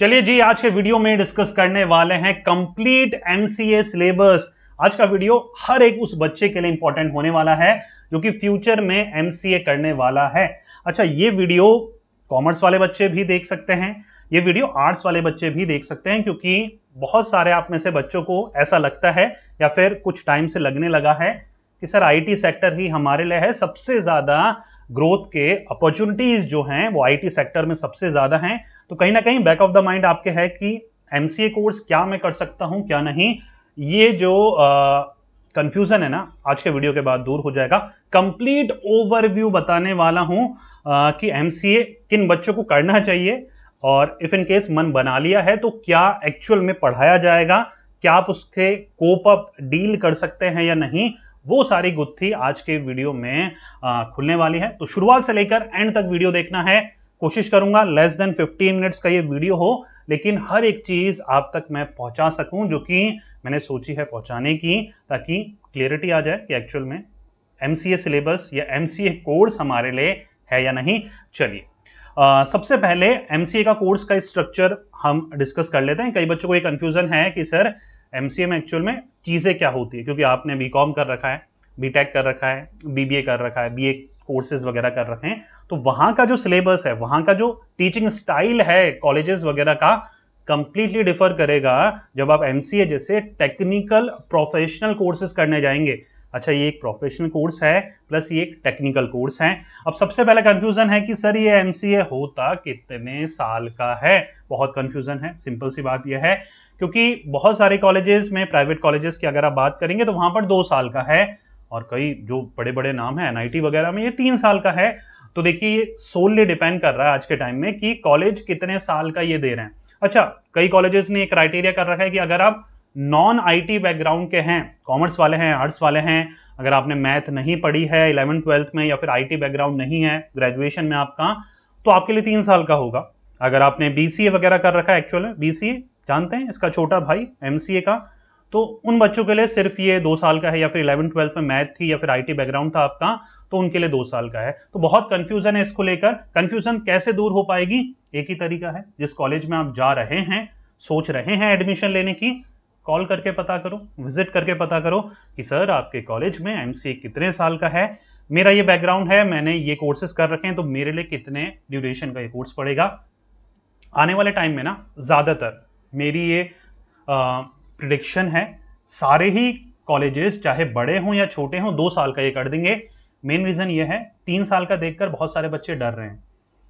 चलिए जी आज के वीडियो में डिस्कस करने वाले हैं कंप्लीट एमसीए सिलेबस आज का वीडियो हर एक उस बच्चे के लिए इंपॉर्टेंट होने वाला है जो कि फ्यूचर में एमसीए करने वाला है अच्छा ये वीडियो कॉमर्स वाले बच्चे भी देख सकते हैं ये वीडियो आर्ट्स वाले बच्चे भी देख सकते हैं क्योंकि बहुत सारे आप में से बच्चों को ऐसा लगता है या फिर कुछ टाइम से लगने लगा है कि सर आईटी सेक्टर ही हमारे लिए है सबसे ज़्यादा ग्रोथ के अपॉर्चुनिटीज़ जो हैं वो आईटी सेक्टर में सबसे ज़्यादा हैं तो कहीं ना कहीं बैक ऑफ द माइंड आपके है कि एम कोर्स क्या मैं कर सकता हूँ क्या नहीं ये जो कन्फ्यूज़न है ना आज के वीडियो के बाद दूर हो जाएगा कंप्लीट ओवरव्यू बताने वाला हूँ कि एम किन बच्चों को करना चाहिए और इफ़ इन केस मन बना लिया है तो क्या एक्चुअल में पढ़ाया जाएगा क्या आप उसके कोप अप डील कर सकते हैं या नहीं वो सारी गुत्थी आज के वीडियो में आ, खुलने वाली है तो शुरुआत से लेकर एंड तक वीडियो देखना है कोशिश करूंगा लेस देन 15 मिनट्स का ये वीडियो हो लेकिन हर एक चीज़ आप तक मैं पहुंचा सकूं जो कि मैंने सोची है पहुंचाने की ताकि क्लियरिटी आ जाए कि एक्चुअल में एम सिलेबस या एम कोर्स हमारे लिए है या नहीं चलिए सबसे पहले एम का कोर्स का स्ट्रक्चर हम डिस्कस कर लेते हैं कई बच्चों को ये कन्फ्यूज़न है कि सर एम एक्चुअल में चीज़ें क्या होती है क्योंकि आपने बी कर रखा है बी कर रखा है बी कर रखा है बी कोर्सेज वगैरह कर रखे हैं तो वहाँ का जो सिलेबस है वहाँ का जो टीचिंग स्टाइल है कॉलेजेस वगैरह का कंप्लीटली डिफर करेगा जब आप एम जैसे टेक्निकल प्रोफेशनल कोर्सेज करने जाएंगे अच्छा ये एक प्रोफेशनल कोर्स है प्लस ये एक टेक्निकल कोर्स है अब सबसे पहला कन्फ्यूज़न है कि सर ये एम होता कितने साल का है बहुत कन्फ्यूज़न है सिंपल सी बात यह है क्योंकि बहुत सारे कॉलेजेस में प्राइवेट कॉलेजेस की अगर आप बात करेंगे तो वहाँ पर दो साल का है और कई जो बड़े बड़े नाम हैं एन वगैरह में ये तीन साल का है तो देखिए ये सोलली डिपेंड कर रहा है आज के टाइम में कि कॉलेज कितने साल का ये दे रहे हैं अच्छा कई कॉलेजेस ने क्राइटेरिया कर रखा है कि अगर आप नॉन आईटी बैकग्राउंड के हैं कॉमर्स वाले हैं आर्ट्स वाले हैं अगर आपने मैथ नहीं पढ़ी है इलेवन ट्वेल्थ में या फिर आईटी बैकग्राउंड नहीं है ग्रेजुएशन में आपका तो आपके लिए तीन साल का होगा अगर आपने बीसीए वगैरह कर रखा है एक्चुअल में बीसीए जानते हैं इसका छोटा भाई एमसीए का तो उन बच्चों के लिए सिर्फ ये दो साल का है या फिर इलेवन ट्वेल्थ में मैथ थी या फिर आईटी बैकग्राउंड था आपका तो उनके लिए दो साल का है तो बहुत कंफ्यूजन है इसको लेकर कन्फ्यूजन कैसे दूर हो पाएगी एक ही तरीका है जिस कॉलेज में आप जा रहे हैं सोच रहे हैं एडमिशन लेने की कॉल करके पता करो विजिट करके पता करो कि सर आपके कॉलेज में एम कितने साल का है मेरा ये बैकग्राउंड है मैंने ये कोर्सेज कर रखे हैं तो मेरे लिए कितने ड्यूरेशन का ये कोर्स पड़ेगा आने वाले टाइम में ना ज़्यादातर मेरी ये प्रडिक्शन है सारे ही कॉलेजेस चाहे बड़े हों या छोटे हों दो साल का ये कर देंगे मेन रीज़न ये है तीन साल का देखकर बहुत सारे बच्चे डर रहे हैं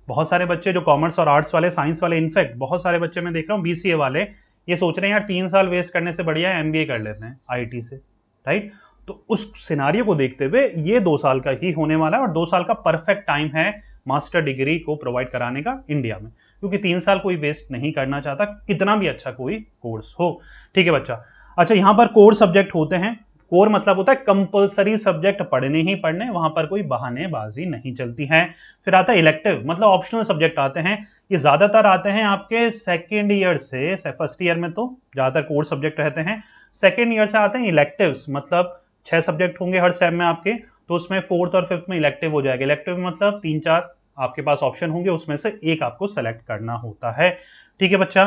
बहुत सारे बच्चे जो कॉमर्स और आर्ट्स वाले साइंस वाले इनफैक्ट बहुत सारे बच्चे मैं देख रहा हूँ बी वाले ये सोच रहे हैं यार तीन साल वेस्ट करने से बढ़िया एम कर लेते हैं आई से राइट तो उस सिनारियो को देखते हुए ये दो साल का ही होने वाला है और दो साल का परफेक्ट टाइम है मास्टर डिग्री को प्रोवाइड कराने का इंडिया में क्योंकि तीन साल कोई वेस्ट नहीं करना चाहता कितना भी अच्छा कोई कोर्स हो ठीक है बच्चा अच्छा यहाँ पर कोर सब्जेक्ट होते हैं कोर मतलब होता है कंपलसरी सब्जेक्ट पढ़ने ही पढ़ने वहां पर कोई बहानेबाजी नहीं चलती है फिर आता है इलेक्टिव मतलब ऑप्शनल सब्जेक्ट आते हैं ये ज़्यादातर आते हैं आपके सेकेंड ईयर से फर्स्ट ईयर में तो ज़्यादातर कोर सब्जेक्ट रहते हैं सेकेंड ईयर से आते हैं इलेक्टिव मतलब छह सब्जेक्ट होंगे हर सेम में आपके तो उसमें फोर्थ और फिफ्थ में इलेक्टिव हो जाएगा इलेक्टिव मतलब तीन चार आपके पास ऑप्शन होंगे उसमें से एक आपको सेलेक्ट करना होता है ठीक है बच्चा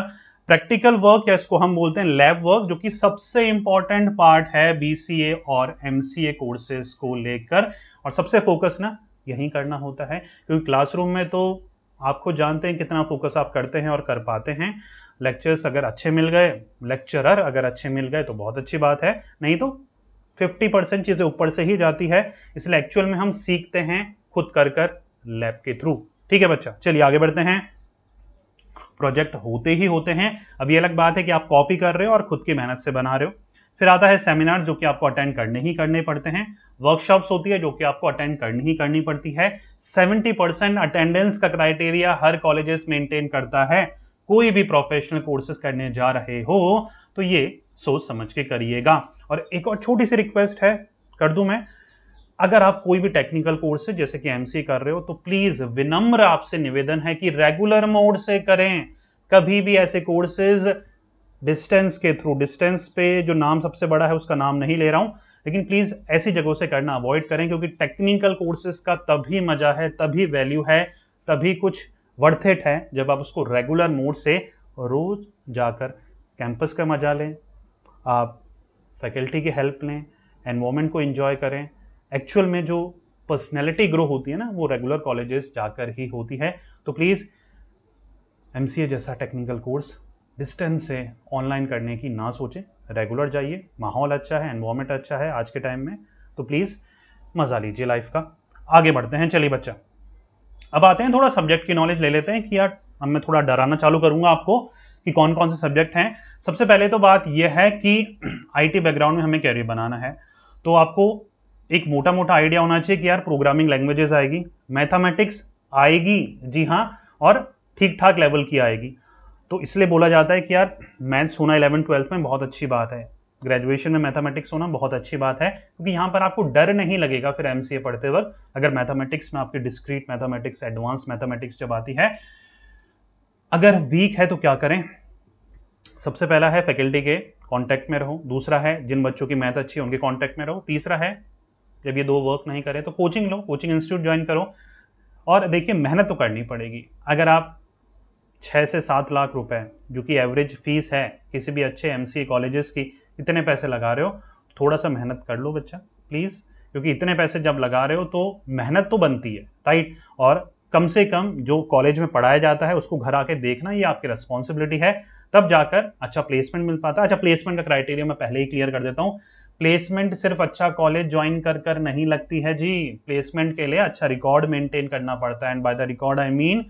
प्रैक्टिकल वर्क या इसको हम बोलते हैं लैब वर्क जो कि सबसे इंपॉर्टेंट पार्ट है बीसीए और एमसीए कोर्सेज को लेकर और सबसे फोकस ना यही करना होता है क्योंकि क्लासरूम में तो आप खुद जानते हैं कितना फोकस आप करते हैं और कर पाते हैं लेक्चर्स अगर अच्छे मिल गए लेक्चरर अगर अच्छे मिल गए तो बहुत अच्छी बात है नहीं तो 50 परसेंट चीज़ें ऊपर से ही जाती है इसलिए एक्चुअल में हम सीखते हैं खुद कर कर लैब के थ्रू ठीक है बच्चा चलिए आगे बढ़ते हैं प्रोजेक्ट होते ही होते हैं अब ये अलग बात है कि आप कॉपी कर रहे हो और खुद की मेहनत से बना रहे हो फिर आता है सेमिनार जो कि आपको अटेंड करने ही करने पड़ते हैं वर्कशॉप्स होती है जो कि आपको अटेंड करनी ही करनी पड़ती है 70 परसेंट अटेंडेंस का क्राइटेरिया हर कॉलेजेस मेंटेन करता है कोई भी प्रोफेशनल कोर्सेज करने जा रहे हो तो ये सोच समझ के करिएगा और एक और छोटी सी रिक्वेस्ट है कर दूं मैं अगर आप कोई भी टेक्निकल कोर्स है जैसे कि एमसी कर रहे हो तो प्लीज़ विनम्र आपसे निवेदन है कि रेगुलर मोड से करें कभी भी ऐसे कोर्सेज डिस्टेंस के थ्रू डिस्टेंस पे जो नाम सबसे बड़ा है उसका नाम नहीं ले रहा हूँ लेकिन प्लीज़ ऐसी जगहों से करना अवॉइड करें क्योंकि टेक्निकल कोर्सेज का तभी मज़ा है तभी वैल्यू है तभी कुछ वर्थेट है जब आप उसको रेगुलर मोड से रोज़ जाकर कैंपस का मज़ा लें आप फैकल्टी की हेल्प लें एनवामेंट को इन्जॉय करें एक्चुअल में जो पर्सनैलिटी ग्रो होती है ना वो रेगुलर कॉलेजेस जाकर ही होती है तो प्लीज़ एम जैसा टेक्निकल कोर्स डिस्टेंस से ऑनलाइन करने की ना सोचें रेगुलर जाइए माहौल अच्छा है एनवायरमेंट अच्छा है आज के टाइम में तो प्लीज़ मज़ा लीजिए लाइफ का आगे बढ़ते हैं चलिए बच्चा अब आते हैं थोड़ा सब्जेक्ट की नॉलेज ले लेते हैं कि यार अब मैं थोड़ा डराना चालू करूंगा आपको कि कौन कौन से सब्जेक्ट हैं सबसे पहले तो बात यह है कि आईटी बैकग्राउंड में हमें कैरियर बनाना है तो आपको एक मोटा मोटा आइडिया होना चाहिए कि यार प्रोग्रामिंग लैंग्वेजेस आएगी मैथामेटिक्स आएगी जी हाँ और ठीक ठाक लेवल की आएगी तो इसलिए बोला जाता है कि यार मैथ्स होना इलेवन ट्वेल्थ में बहुत अच्छी बात है ग्रेजुएशन में मैथमेटिक्स होना बहुत अच्छी बात है क्योंकि यहाँ पर आपको डर नहीं लगेगा फिर एम पढ़ते वक्त अगर मैथमेटिक्स में आपकी डिस्क्रीट मैथमेटिक्स एडवांस मैथमेटिक्स जब आती है अगर वीक है तो क्या करें सबसे पहला है फैकल्टी के कांटेक्ट में रहो दूसरा है जिन बच्चों की मैथ अच्छी है उनके कांटेक्ट में रहो तीसरा है जब ये दो वर्क नहीं करें तो कोचिंग लो कोचिंग इंस्टीट्यूट ज्वाइन करो और देखिए मेहनत तो करनी पड़ेगी अगर आप छः से सात लाख रुपए जो कि एवरेज फीस है किसी भी अच्छे एम सी कॉलेजेस की इतने पैसे लगा रहे हो थोड़ा सा मेहनत कर लो बच्चा प्लीज़ क्योंकि इतने पैसे जब लगा रहे हो तो मेहनत तो बनती है राइट और कम से कम जो कॉलेज में पढ़ाया जाता है उसको घर आके देखना ये आपकी रिस्पॉन्सिबिलिटी है तब जाकर अच्छा प्लेसमेंट मिल पाता है अच्छा प्लेसमेंट का क्राइटेरिया मैं पहले ही क्लियर कर देता हूँ प्लेसमेंट सिर्फ अच्छा कॉलेज ज्वाइन कर कर नहीं लगती है जी प्लेसमेंट के लिए अच्छा रिकॉर्ड मेंटेन करना पड़ता है and by the record I mean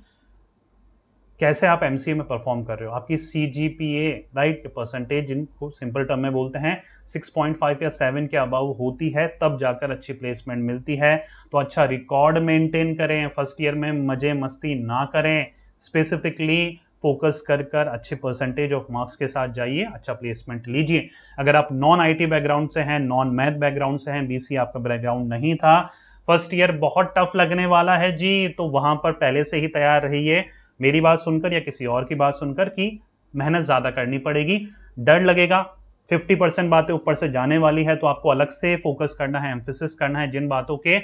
कैसे आप एम में परफॉर्म कर रहे हो आपकी C G P A right percentage जिनको सिंपल टर्म में बोलते हैं 6.5 या 7 के अबाव होती है तब जाकर अच्छी प्लेसमेंट मिलती है तो अच्छा रिकॉर्ड मेंटेन करें फर्स्ट ईयर में मज़े मस्ती ना करें स्पेसिफिकली फोकस कर कर अच्छे परसेंटेज ऑफ मार्क्स के साथ जाइए अच्छा प्लेसमेंट लीजिए अगर आप नॉन आईटी बैकग्राउंड से हैं नॉन मैथ बैकग्राउंड से हैं बीसी आपका बैकग्राउंड नहीं था फर्स्ट ईयर बहुत टफ लगने वाला है जी तो वहाँ पर पहले से ही तैयार रहिए मेरी बात सुनकर या किसी और की बात सुनकर कि मेहनत ज़्यादा करनी पड़ेगी डर लगेगा 50 परसेंट बातें ऊपर से जाने वाली है तो आपको अलग से फोकस करना है एम्फोसिस करना है जिन बातों के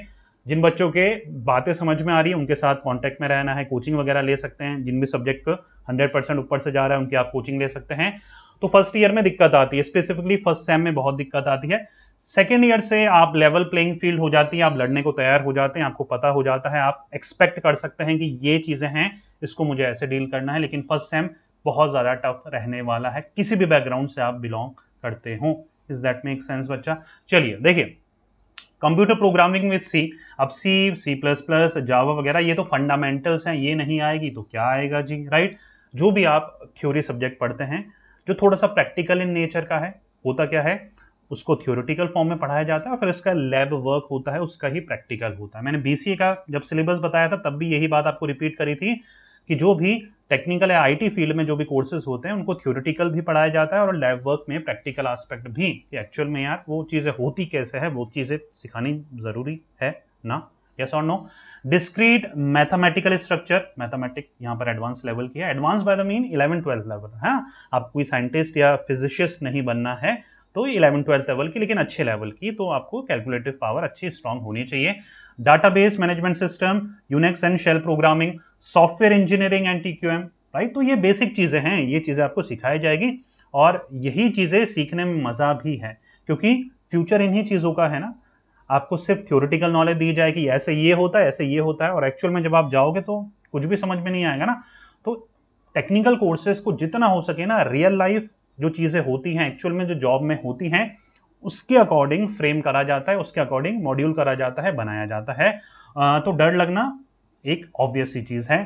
जिन बच्चों के बातें समझ में आ रही है उनके साथ कांटेक्ट में रहना है कोचिंग वगैरह ले सकते हैं जिन भी सब्जेक्ट हंड्रेड परसेंट ऊपर से जा रहा है उनकी आप कोचिंग ले सकते हैं तो फर्स्ट ईयर में दिक्कत आती है स्पेसिफिकली फर्स्ट सेम में बहुत दिक्कत आती है सेकेंड ईयर से आप लेवल प्लेइंग फील्ड हो जाती है आप लड़ने को तैयार हो जाते हैं आपको पता हो जाता है आप एक्सपेक्ट कर सकते हैं कि ये चीज़ें हैं इसको मुझे ऐसे डील करना है लेकिन फर्स्ट सेम बहुत ज़्यादा टफ रहने वाला है किसी भी बैकग्राउंड से आप बिलोंग करते हो इज दैट मेक सेंस बच्चा चलिए देखिए कंप्यूटर प्रोग्रामिंग विद सी अब सी सी प्लस प्लस जावा वगैरह ये तो फंडामेंटल्स हैं ये नहीं आएगी तो क्या आएगा जी राइट जो भी आप थ्योरी सब्जेक्ट पढ़ते हैं जो थोड़ा सा प्रैक्टिकल इन नेचर का है होता क्या है उसको थ्योरेटिकल फॉर्म में पढ़ाया जाता है फिर उसका लैब वर्क होता है उसका ही प्रैक्टिकल होता है मैंने बी का जब सिलेबस बताया था तब भी यही बात आपको रिपीट करी थी कि जो भी टेक्निकल या आईटी फील्ड में जो भी कोर्सेज होते हैं उनको थ्योरेटिकल भी पढ़ाया जाता है और लैब वर्क में प्रैक्टिकल एस्पेक्ट भी एक्चुअल में यार वो चीज़ें होती कैसे है वो चीज़ें सिखानी ज़रूरी है ना यस और no discrete mathematical structure mathematic यहाँ पर एडवांस लेवल की है advance by the mean eleven twelfth level है आप कोई साइंटिस्ट या फिजिशियस्ट नहीं बनना है तो इलेवन ट्वेल्थ लेवल की लेकिन अच्छे लेवल की तो आपको कैलकुलेटिव पावर अच्छी स्ट्रांग होनी चाहिए database management system Unix and shell programming software engineering and T right तो ये बेसिक चीज़ें हैं ये चीज़ें आपको सिखाई जाएगी और यही चीज़ें सीखने में मज़ा भी है क्योंकि फ्यूचर इन्हीं चीज़ों का है ना आपको सिर्फ थ्योरिटिकल नॉलेज दी जाएगी ऐसे ये होता है ऐसे ये होता है और एक्चुअल में जब आप जाओगे तो कुछ भी समझ में नहीं आएगा ना तो टेक्निकल कोर्सेज को जितना हो सके ना रियल लाइफ जो चीज़ें होती हैं एक्चुअल में जो जॉब में होती हैं उसके अकॉर्डिंग फ्रेम करा जाता है उसके अकॉर्डिंग मॉड्यूल करा जाता है बनाया जाता है तो डर लगना एक ऑब्वियस सी चीज़ है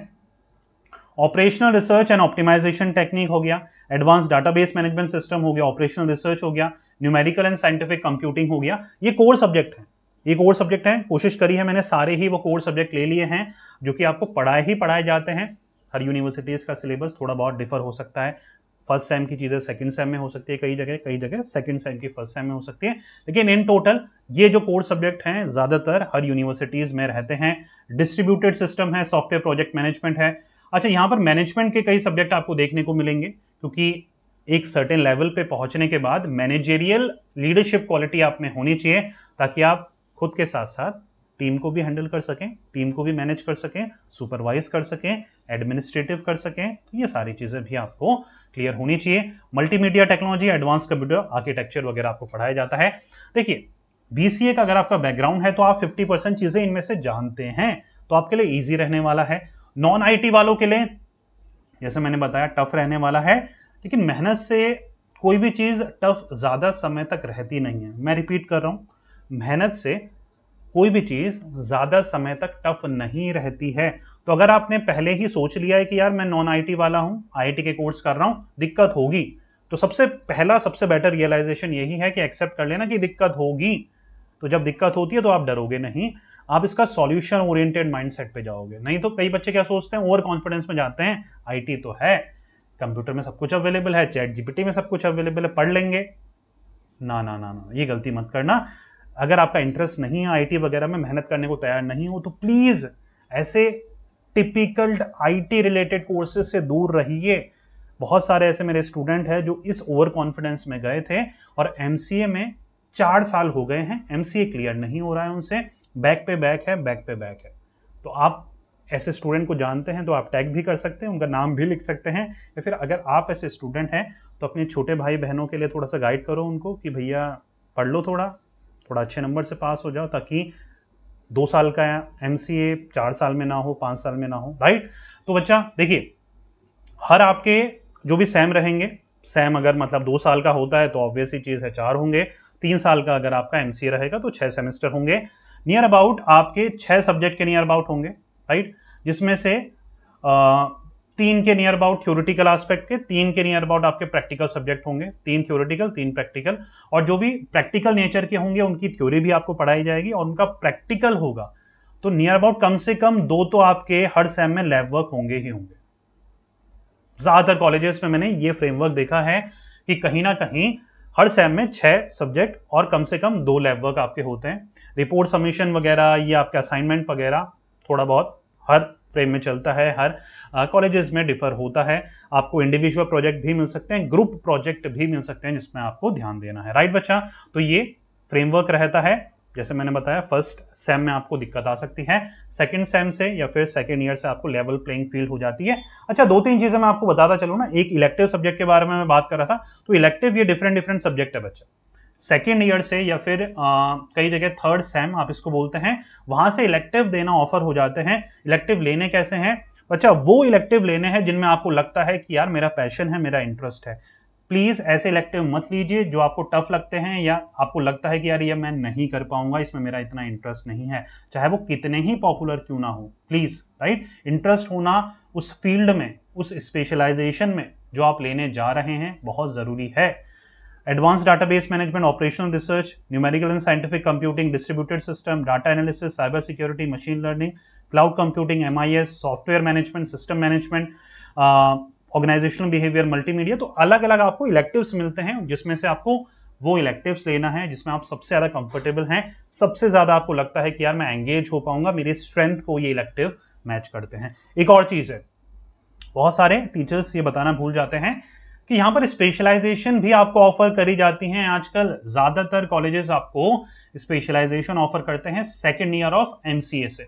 operational research and optimisation technique हो गया एडवांस डाटाबेस मैनेजमेंट सिस्टम हो गया ऑपरेशनल रिसर्च हो गया न्यूमेरिकल एंड साइंटिफिक कंप्यूटिंग हो गया ये कोर सब्जेक्ट है ये कोर सब्जेक्ट है कोशिश करी है मैंने सारे ही वो कोर सब्जेक्ट ले लिए हैं जो कि आपको पढ़ाए ही पढ़ाए जाते हैं हर यूनिवर्सिटीज़ का सिलेबस थोड़ा बहुत डिफर हो सकता है फर्स्ट सेम की चीज़ें सेकंड सेम में हो सकती है कई जगह कई जगह सेकंड सेम की फर्स्ट सेम में हो सकती है लेकिन इन टोटल ये जो कोर्स सब्जेक्ट हैं ज़्यादातर हर यूनिवर्सिटीज़ में रहते हैं डिस्ट्रीब्यूटेड सिस्टम है सॉफ्टवेयर प्रोजेक्ट मैनेजमेंट है अच्छा यहाँ पर मैनेजमेंट के कई सब्जेक्ट आपको देखने को मिलेंगे क्योंकि एक सर्टेन लेवल पे पहुंचने के बाद मैनेजेरियल लीडरशिप क्वालिटी आप में होनी चाहिए ताकि आप खुद के साथ साथ टीम को भी हैंडल कर सकें टीम को भी मैनेज कर सकें सुपरवाइज कर सकें एडमिनिस्ट्रेटिव कर सकें तो ये सारी चीज़ें भी आपको क्लियर होनी चाहिए multimedia technology advance computer architecture वगैरह आपको पढ़ाया जाता है देखिए बी का अगर आपका बैकग्राउंड है तो आप 50 परसेंट चीज़ें इनमें से जानते हैं तो आपके लिए ईजी रहने वाला है नॉन आई वालों के लिए जैसे मैंने बताया टफ रहने वाला है लेकिन मेहनत से कोई भी चीज़ टफ ज़्यादा समय तक रहती नहीं है मैं रिपीट कर रहा हूँ मेहनत से कोई भी चीज़ ज़्यादा समय तक टफ नहीं रहती है तो अगर आपने पहले ही सोच लिया है कि यार मैं नॉन आईटी वाला हूँ आईटी के कोर्स कर रहा हूँ दिक्कत होगी तो सबसे पहला सबसे बेटर रियलाइजेशन यही है कि एक्सेप्ट कर लेना कि दिक्कत होगी तो जब दिक्कत होती है तो आप डरोगे नहीं आप इसका सॉल्यूशन ओरिएंटेड माइंडसेट पे जाओगे नहीं तो कई बच्चे क्या सोचते हैं ओवर कॉन्फिडेंस में जाते हैं आईटी तो है कंप्यूटर में सब कुछ अवेलेबल है चैट जीपीटी में सब कुछ अवेलेबल है पढ़ लेंगे ना ना ना ना ये गलती मत करना अगर आपका इंटरेस्ट नहीं है आईटी वगैरह में मेहनत करने को तैयार नहीं हो तो प्लीज़ ऐसे टिपिकल आईटी रिलेटेड कोर्सेज से दूर रहिए बहुत सारे ऐसे मेरे स्टूडेंट हैं जो इस ओवर कॉन्फिडेंस में गए थे और एम में चार साल हो गए हैं एम क्लियर नहीं हो रहा है उनसे बैक पे बैक है बैक पे बैक है तो आप ऐसे स्टूडेंट को जानते हैं तो आप टैग भी कर सकते हैं उनका नाम भी लिख सकते हैं या फिर अगर आप ऐसे स्टूडेंट हैं तो अपने छोटे भाई बहनों के लिए थोड़ा सा गाइड करो उनको कि भैया पढ़ लो थोड़ा थोड़ा अच्छे नंबर से पास हो जाओ ताकि दो साल का एम सी ए चार साल में ना हो पाँच साल में ना हो राइट तो बच्चा देखिए हर आपके जो भी सैम रहेंगे सैम अगर मतलब दो साल का होता है तो ऑब्वियसली चीज़ है चार होंगे तीन साल का अगर आपका एम रहेगा तो छः सेमेस्टर होंगे नियर अबाउट आपके छः सब्जेक्ट के नियर अबाउट होंगे राइट जिसमें से तीन के नियर अबाउट थ्योरिटिकल आस्पेक्ट के तीन के नियर अबाउट आपके प्रैक्टिकल सब्जेक्ट होंगे तीन थ्योरिटिकल तीन प्रैक्टिकल और जो भी प्रैक्टिकल नेचर के होंगे उनकी थ्योरी भी आपको पढ़ाई जाएगी और उनका प्रैक्टिकल होगा तो नियर अबाउट कम से कम दो तो आपके हर सेम में लैब वर्क होंगे ही होंगे ज़्यादातर कॉलेजेस में मैंने ये फ्रेमवर्क देखा है कि कहीं ना कहीं हर सेम में छह सब्जेक्ट और कम से कम दो लैब वर्क आपके होते हैं रिपोर्ट सबमिशन वगैरह या आपके असाइनमेंट वगैरह थोड़ा बहुत हर फ्रेम में चलता है हर कॉलेजेस में डिफर होता है आपको इंडिविजुअल प्रोजेक्ट भी मिल सकते हैं ग्रुप प्रोजेक्ट भी मिल सकते हैं जिसमें आपको ध्यान देना है राइट बच्चा तो ये फ्रेमवर्क रहता है जैसे मैंने बताया फर्स्ट सेम में आपको दिक्कत आ सकती है सेकंड सेम से या फिर सेकंड ईयर से आपको लेवल प्लेइंग फील्ड हो जाती है अच्छा दो तीन चीज़ें मैं आपको बताता चलूँ ना एक इलेक्टिव सब्जेक्ट के बारे में मैं बात कर रहा था तो इलेक्टिव ये डिफरेंट डिफरेंट सब्जेक्ट है बच्चा सेकेंड ईयर से या फिर आ, कई जगह थर्ड सेम आप इसको बोलते हैं वहाँ से इलेक्टिव देना ऑफर हो जाते हैं इलेक्टिव लेने कैसे हैं अच्छा वो इलेक्टिव लेने हैं जिनमें आपको लगता है कि यार मेरा पैशन है मेरा इंटरेस्ट है प्लीज़ ऐसे इलेक्टिव मत लीजिए जो आपको टफ लगते हैं या आपको लगता है कि यार ये मैं नहीं कर पाऊंगा इसमें मेरा इतना इंटरेस्ट नहीं है चाहे वो कितने ही पॉपुलर क्यों ना हो प्लीज़ राइट इंटरेस्ट होना उस फील्ड में उस स्पेशलाइजेशन में जो आप लेने जा रहे हैं बहुत ज़रूरी है advance database management operational research numerical and scientific computing distributed system data analysis cyber security machine learning cloud computing M software management system management organisational behaviour multimedia तो अलग अलग आपको इलेक्टिव्स मिलते हैं जिसमें से आपको वो इलेक्टिव्स लेना है जिसमें आप सबसे ज़्यादा कंफर्टेबल हैं सबसे ज़्यादा आपको लगता है कि यार मैं एंगेज हो पाऊंगा मेरी स्ट्रेंथ को ये इलेक्टिव मैच करते हैं एक और चीज़ है बहुत सारे टीचर्स ये बताना भूल जाते हैं कि यहाँ पर स्पेशलाइजेशन भी आपको ऑफर करी जाती हैं आजकल ज़्यादातर कॉलेजेस आपको स्पेशलाइजेशन ऑफर करते हैं सेकेंड ईयर ऑफ एम से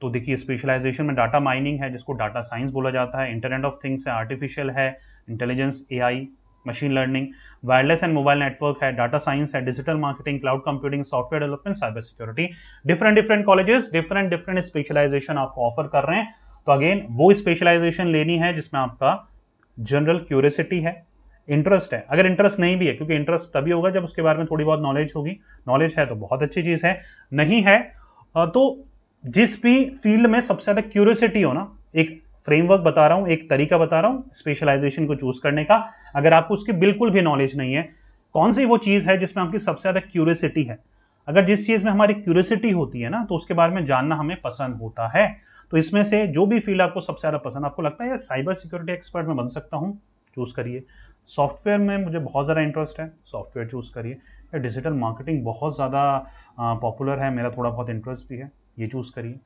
तो देखिए स्पेशलाइजेशन में डाटा माइनिंग है जिसको डाटा साइंस बोला जाता है इंटरनेट ऑफ थिंग्स है आर्टिफिशियल है intelligence A machine learning wireless and mobile network है डाटा साइंस है digital marketing cloud computing software development cyber security different different colleges different different specialisation आपको ऑफर कर रहे हैं तो अगेन वो स्पेशलाइजेशन लेनी है जिसमें आपका जनरल क्यूरियसिटी है इंटरेस्ट है अगर इंटरेस्ट नहीं भी है क्योंकि इंटरेस्ट तभी होगा जब उसके बारे में थोड़ी बहुत नॉलेज होगी नॉलेज है तो बहुत अच्छी चीज़ है नहीं है तो जिस भी फील्ड में सबसे ज़्यादा क्यूरियसिटी हो ना एक फ्रेमवर्क बता रहा हूँ एक तरीका बता रहा हूँ स्पेशलाइजेशन को चूज़ करने का अगर आपको उसकी बिल्कुल भी नॉलेज नहीं है कौन सी वो चीज़ है जिसमें आपकी सबसे ज़्यादा क्यूरियसिटी है अगर जिस चीज़ में हमारी क्यूरियसिटी होती है ना तो उसके बारे में जानना हमें पसंद होता है तो इसमें से जो भी फील्ड आपको सबसे ज़्यादा पसंद आपको लगता है या साइबर सिक्योरिटी एक्सपर्ट में बन सकता हूँ चूज़ करिए सॉफ्टवेयर में मुझे बहुत ज़्यादा इंटरेस्ट है सॉफ्टवेयर चूज़ करिए या डिजिटल मार्केटिंग बहुत ज़्यादा पॉपुलर है मेरा थोड़ा बहुत इंटरेस्ट भी है ये चूज़ करिए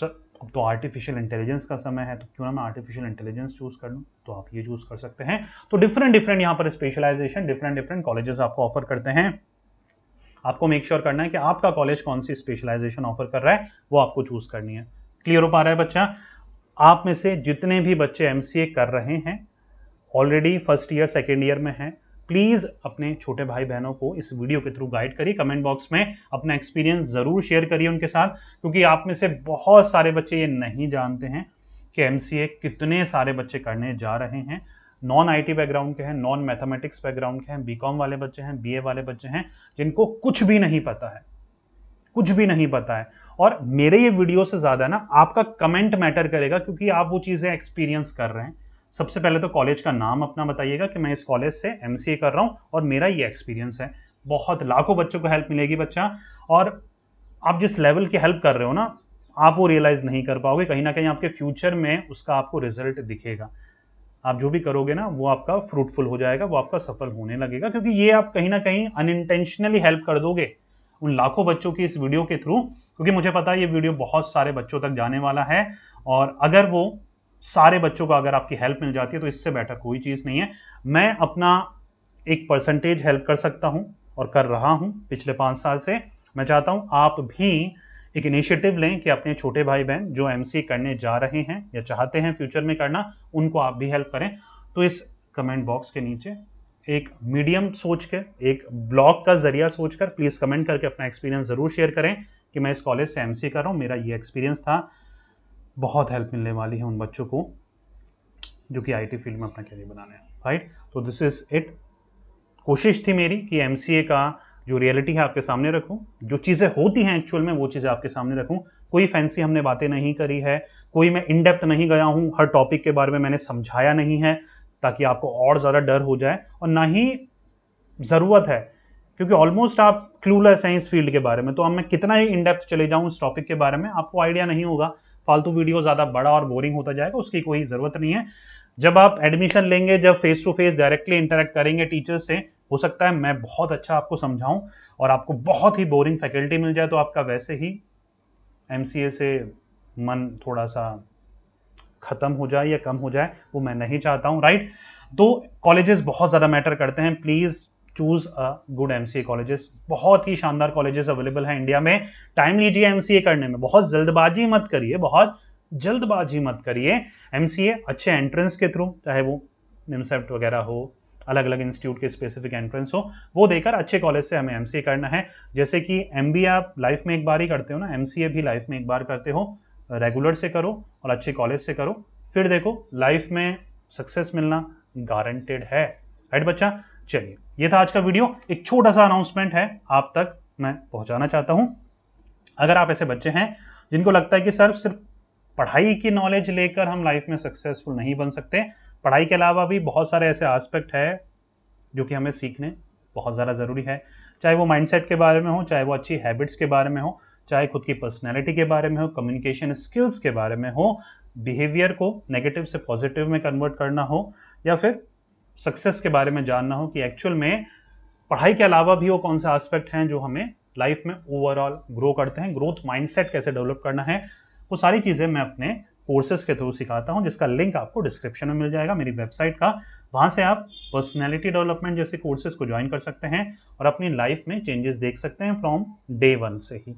सर अब तो आर्टिफिशियल इंटेलिजेंस का समय है तो क्यों ना मैं आर्टिफिशियल इंटेलिजेंस चूज़ कर लूँ तो आप ये चूज़ कर सकते हैं तो डिफरेंट डिफरेंट यहाँ पर स्पेशलाइजेशन डिफरेंट डिफरेंट कॉलेजेस आपको ऑफर करते हैं आपको मेक श्योर sure करना है कि आपका कॉलेज कौन सी स्पेशलाइजेशन ऑफर कर रहा है वो आपको चूज़ करनी है क्लियर हो पा रहा है बच्चा आप में से जितने भी बच्चे एम कर रहे हैं already first year second year में हैं प्लीज़ अपने छोटे भाई बहनों को इस वीडियो के थ्रू गाइड करिए कमेंट बॉक्स में अपना एक्सपीरियंस ज़रूर शेयर करिए उनके साथ क्योंकि आप में से बहुत सारे बच्चे ये नहीं जानते हैं कि एम कितने सारे बच्चे करने जा रहे हैं नॉन आईटी बैकग्राउंड के हैं नॉन मैथमेटिक्स बैकग्राउंड के हैं बीकॉम वाले बच्चे हैं बीए वाले बच्चे हैं जिनको कुछ भी नहीं पता है कुछ भी नहीं पता है और मेरे ये वीडियो से ज़्यादा ना आपका कमेंट मैटर करेगा क्योंकि आप वो चीज़ें एक्सपीरियंस कर रहे हैं सबसे पहले तो कॉलेज का नाम अपना बताइएगा कि मैं इस कॉलेज से एम कर रहा हूँ और मेरा ये एक्सपीरियंस है बहुत लाखों बच्चों को हेल्प मिलेगी बच्चा और आप जिस लेवल की हेल्प कर रहे हो ना आप वो रियलाइज़ नहीं कर पाओगे कहीं ना कहीं आपके फ्यूचर में उसका आपको रिजल्ट दिखेगा आप जो भी करोगे ना वो आपका फ्रूटफुल हो जाएगा वो आपका सफल होने लगेगा क्योंकि ये आप कहीं ना कहीं अनइंटेंशनली हेल्प कर दोगे उन लाखों बच्चों की इस वीडियो के थ्रू क्योंकि मुझे पता है ये वीडियो बहुत सारे बच्चों तक जाने वाला है और अगर वो सारे बच्चों को अगर आपकी हेल्प मिल जाती है तो इससे बेटर कोई चीज़ नहीं है मैं अपना एक परसेंटेज हेल्प कर सकता हूँ और कर रहा हूँ पिछले पाँच साल से मैं चाहता हूँ आप भी एक इनिशिएटिव लें कि अपने छोटे भाई बहन जो एम करने जा रहे हैं या चाहते हैं फ्यूचर में करना उनको आप भी हेल्प करें तो इस कमेंट बॉक्स के नीचे एक मीडियम सोच के एक ब्लॉग का जरिया सोचकर प्लीज़ कमेंट करके अपना एक्सपीरियंस ज़रूर शेयर करें कि मैं इस कॉलेज से एम कर रहा हूँ मेरा ये एक्सपीरियंस था बहुत हेल्प मिलने वाली है उन बच्चों को जो कि आई फील्ड में अपना करियर बनाना है राइट तो दिस इज़ इट कोशिश थी मेरी कि एम का जो रियलिटी है आपके सामने रखूं जो चीज़ें होती हैं एक्चुअल में वो चीज़ें आपके सामने रखूं कोई फैंसी हमने बातें नहीं करी है कोई मैं इनडेप्थ नहीं गया हूं हर टॉपिक के बारे में मैंने समझाया नहीं है ताकि आपको और ज़्यादा डर हो जाए और ना ही ज़रूरत है क्योंकि ऑलमोस्ट आप क्लूलेस हैं इस फील्ड के बारे में तो अब मैं कितना ही इनडेप्थ चले जाऊँ इस टॉपिक के बारे में आपको आइडिया नहीं होगा फालतू वीडियो ज़्यादा बड़ा और बोरिंग होता जाएगा उसकी कोई ज़रूरत नहीं है जब आप एडमिशन लेंगे जब face to face directly interact करेंगे टीचर्स से हो सकता है मैं बहुत अच्छा आपको समझाऊं और आपको बहुत ही बोरिंग फैकल्टी मिल जाए तो आपका वैसे ही एम से मन थोड़ा सा ख़त्म हो जाए या कम हो जाए वो मैं नहीं चाहता हूँ राइट तो कॉलेजेस बहुत ज़्यादा मैटर करते हैं please choose a good M C colleges बहुत ही शानदार कॉलेजेस अवेलेबल हैं इंडिया में टाइम लीजिए एम सी ए करने में बहुत जल्दबाजी मत करिए बहुत जल्दबाजी मत करिए एम सी ए अच्छे एंट्रेंस के थ्रू चाहे वो निमसेप्ट वगैरह हो अलग अलग इंस्टीट्यूट के स्पेसिफिक एंट्रेंस हो वो देकर अच्छे कॉलेज से हमें एम करना है जैसे कि एम आप लाइफ में एक बार ही करते हो ना एम भी लाइफ में एक बार करते हो रेगुलर से करो और अच्छे कॉलेज से करो फिर देखो लाइफ में सक्सेस मिलना गारंटेड है राइट बच्चा चलिए ये था आज का वीडियो एक छोटा सा अनाउंसमेंट है आप तक मैं पहुंचाना चाहता हूं अगर आप ऐसे बच्चे हैं जिनको लगता है कि सर सिर्फ पढ़ाई की नॉलेज लेकर हम लाइफ में सक्सेसफुल नहीं बन सकते पढ़ाई के अलावा भी बहुत सारे ऐसे आस्पेक्ट है जो कि हमें सीखने बहुत ज़्यादा ज़रूरी है चाहे वो माइंडसेट के बारे में हो चाहे वो अच्छी हैबिट्स के बारे में हो चाहे खुद की पर्सनैलिटी के बारे में हो कम्युनिकेशन स्किल्स के बारे में हो बिहेवियर को नेगेटिव से पॉजिटिव में कन्वर्ट करना हो या फिर सक्सेस के बारे में जानना हो कि एक्चुअल में पढ़ाई के अलावा भी वो कौन से एस्पेक्ट हैं जो हमें लाइफ में ओवरऑल ग्रो करते हैं ग्रोथ माइंडसेट कैसे डेवलप करना है वो सारी चीज़ें मैं अपने कोर्सेज के थ्रू सिखाता हूँ जिसका लिंक आपको डिस्क्रिप्शन में मिल जाएगा मेरी वेबसाइट का वहाँ से आप पर्सनैलिटी डेवलपमेंट जैसे कोर्सेज को ज्वाइन कर सकते हैं और अपनी लाइफ में चेंजेस देख सकते हैं फ्रॉम डे वन से ही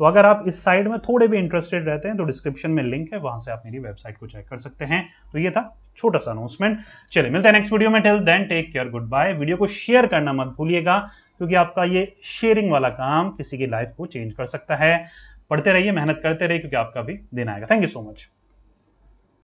तो अगर आप इस साइड में थोड़े भी इंटरेस्टेड रहते हैं तो डिस्क्रिप्शन में लिंक है वहां से आप मेरी वेबसाइट को चेक कर सकते हैं तो ये था छोटा सा अनाउंसमेंट चलिए मिलते हैं नेक्स्ट वीडियो में till then take care good bye video को शेयर करना मत भूलिएगा क्योंकि आपका ये शेयरिंग वाला काम किसी की लाइफ को चेंज कर सकता है पढ़ते रहिए मेहनत करते रहिए क्योंकि आपका भी दिन आएगा थैंक यू सो मच